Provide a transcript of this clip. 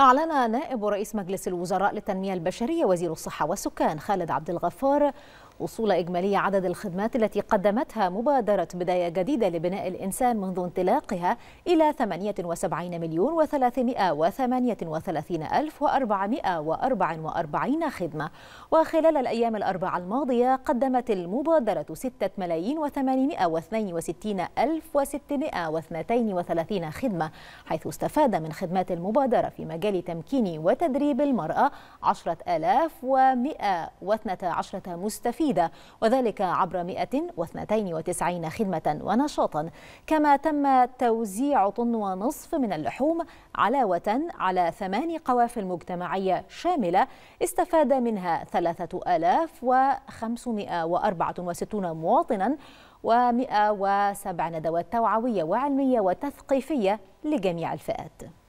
أعلن نائب رئيس مجلس الوزراء للتنمية البشرية وزير الصحة والسكان خالد عبد الغفار وصول إجمالي عدد الخدمات التي قدمتها مبادرة بداية جديدة لبناء الإنسان منذ انطلاقها إلى 78 مليون و338 ألف و444 خدمة وخلال الأيام الأربعة الماضية قدمت المبادرة 6 ملايين و862 ألف و632 خدمة حيث استفاد من خدمات المبادرة في مجال تمكين وتدريب المرأة 10112 مستفيد جديدة وذلك عبر 192 خدمة ونشاطا كما تم توزيع طن ونصف من اللحوم علاوة على ثمان قوافل مجتمعية شاملة استفاد منها 3564 مواطنا و107 ندوات توعوية وعلمية وتثقيفية لجميع الفئات